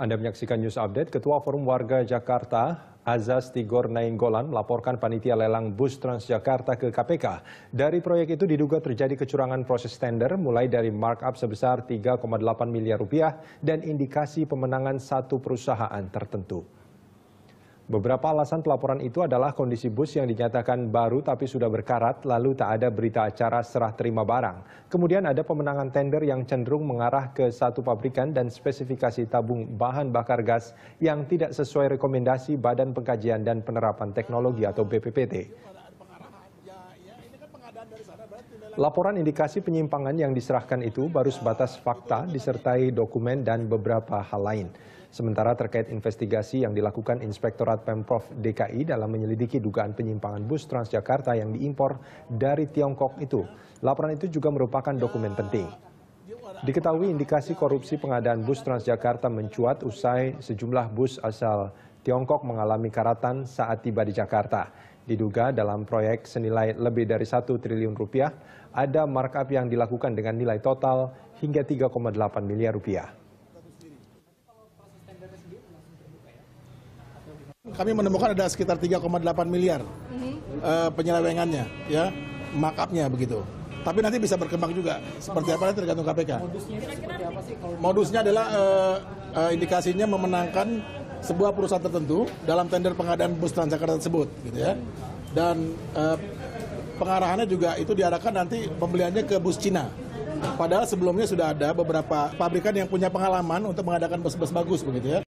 Anda menyaksikan news update, Ketua Forum Warga Jakarta Azaz Tigor Nainggolan melaporkan panitia lelang bus Transjakarta ke KPK. Dari proyek itu diduga terjadi kecurangan proses tender mulai dari markup sebesar 3,8 miliar rupiah dan indikasi pemenangan satu perusahaan tertentu. Beberapa alasan pelaporan itu adalah kondisi bus yang dinyatakan baru tapi sudah berkarat, lalu tak ada berita acara serah terima barang. Kemudian ada pemenangan tender yang cenderung mengarah ke satu pabrikan dan spesifikasi tabung bahan bakar gas yang tidak sesuai rekomendasi Badan Pengkajian dan Penerapan Teknologi atau BPPT. Laporan indikasi penyimpangan yang diserahkan itu baru sebatas fakta disertai dokumen dan beberapa hal lain. Sementara terkait investigasi yang dilakukan Inspektorat Pemprov DKI dalam menyelidiki dugaan penyimpangan bus Transjakarta yang diimpor dari Tiongkok itu, laporan itu juga merupakan dokumen penting. Diketahui indikasi korupsi pengadaan bus Transjakarta mencuat usai sejumlah bus asal Tiongkok mengalami karatan saat tiba di Jakarta. Diduga dalam proyek senilai lebih dari 1 triliun rupiah, ada markup yang dilakukan dengan nilai total hingga 3,8 miliar rupiah. Kami menemukan ada sekitar 3,8 miliar mm -hmm. uh, penyelewengannya, ya, markupnya begitu. Tapi nanti bisa berkembang juga. Seperti apa tergantung KPK. Modusnya, apa sih, kalau... Modusnya adalah uh, uh, indikasinya memenangkan sebuah perusahaan tertentu dalam tender pengadaan bus Transjakarta tersebut gitu ya. Dan eh, pengarahannya juga itu diarahkan nanti pembeliannya ke bus Cina. Padahal sebelumnya sudah ada beberapa pabrikan yang punya pengalaman untuk mengadakan bus-bus bagus begitu ya.